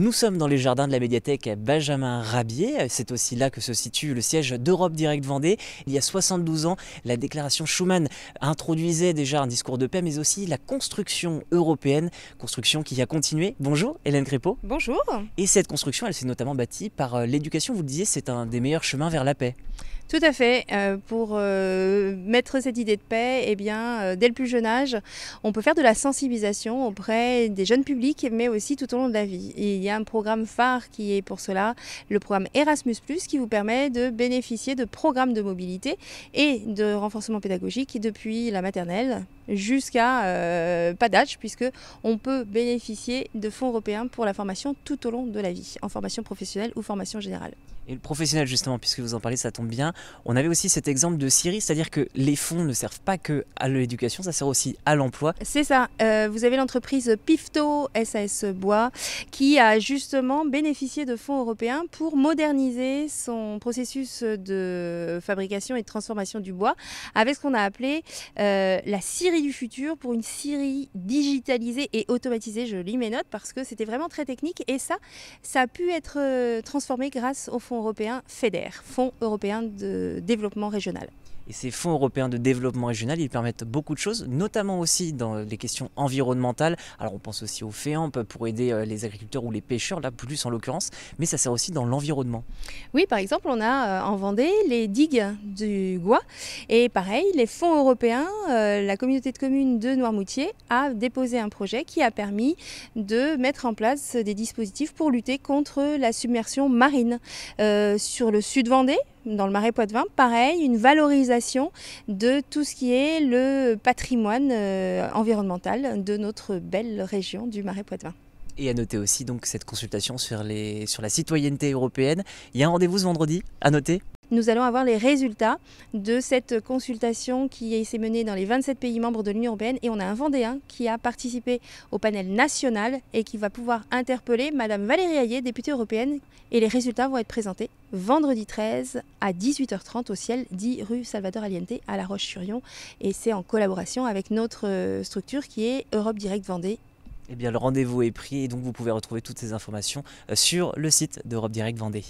Nous sommes dans les jardins de la médiathèque Benjamin Rabier. C'est aussi là que se situe le siège d'Europe Direct Vendée. Il y a 72 ans, la déclaration Schuman introduisait déjà un discours de paix, mais aussi la construction européenne, construction qui a continué. Bonjour Hélène Crépeau. Bonjour. Et cette construction, elle s'est notamment bâtie par euh, l'éducation. Vous le disiez, c'est un des meilleurs chemins vers la paix. Tout à fait. Euh, pour euh, mettre cette idée de paix, eh bien, euh, dès le plus jeune âge, on peut faire de la sensibilisation auprès des jeunes publics, mais aussi tout au long de la vie. il y a un programme phare qui est pour cela le programme Erasmus, qui vous permet de bénéficier de programmes de mobilité et de renforcement pédagogique depuis la maternelle jusqu'à pas d'âge, puisque on peut bénéficier de fonds européens pour la formation tout au long de la vie, en formation professionnelle ou formation générale et le professionnel justement, puisque vous en parlez, ça tombe bien. On avait aussi cet exemple de Syrie, c'est-à-dire que les fonds ne servent pas que à l'éducation, ça sert aussi à l'emploi. C'est ça. Euh, vous avez l'entreprise Pifto SAS Bois qui a justement bénéficié de fonds européens pour moderniser son processus de fabrication et de transformation du bois avec ce qu'on a appelé euh, la Syrie du futur pour une Syrie digitalisée et automatisée. Je lis mes notes parce que c'était vraiment très technique et ça, ça a pu être euh, transformé grâce au fonds européen FEDER, Fonds européen de développement régional. Et ces fonds européens de développement régional, ils permettent beaucoup de choses, notamment aussi dans les questions environnementales. Alors on pense aussi au FEAMP pour aider euh, les agriculteurs ou les pêcheurs, là plus en l'occurrence, mais ça sert aussi dans l'environnement. Oui, par exemple, on a euh, en Vendée les digues du Gois. Et pareil, les fonds européens, euh, la communauté de communes de Noirmoutier a déposé un projet qui a permis de mettre en place des dispositifs pour lutter contre la submersion marine. sur le sud Vendée, dans le Marais Poitevin, pareil, une valorisation de tout ce qui est le patrimoine euh, environnemental de notre belle région du Marais Poitevin. Et à noter aussi donc cette consultation sur, les, sur la citoyenneté européenne. Il y a un rendez-vous ce vendredi à noter nous allons avoir les résultats de cette consultation qui s'est menée dans les 27 pays membres de l'Union européenne et on a un Vendéen qui a participé au panel national et qui va pouvoir interpeller Madame Valérie Ayer, députée européenne. Et les résultats vont être présentés vendredi 13 à 18h30 au ciel dit rue Salvador Aliente à La Roche-sur-Yon et c'est en collaboration avec notre euh, structure qui est Europe Direct Vendée eh bien, le rendez-vous est pris et donc vous pouvez retrouver toutes ces informations euh, sur le site d'Europe Direct Vendée.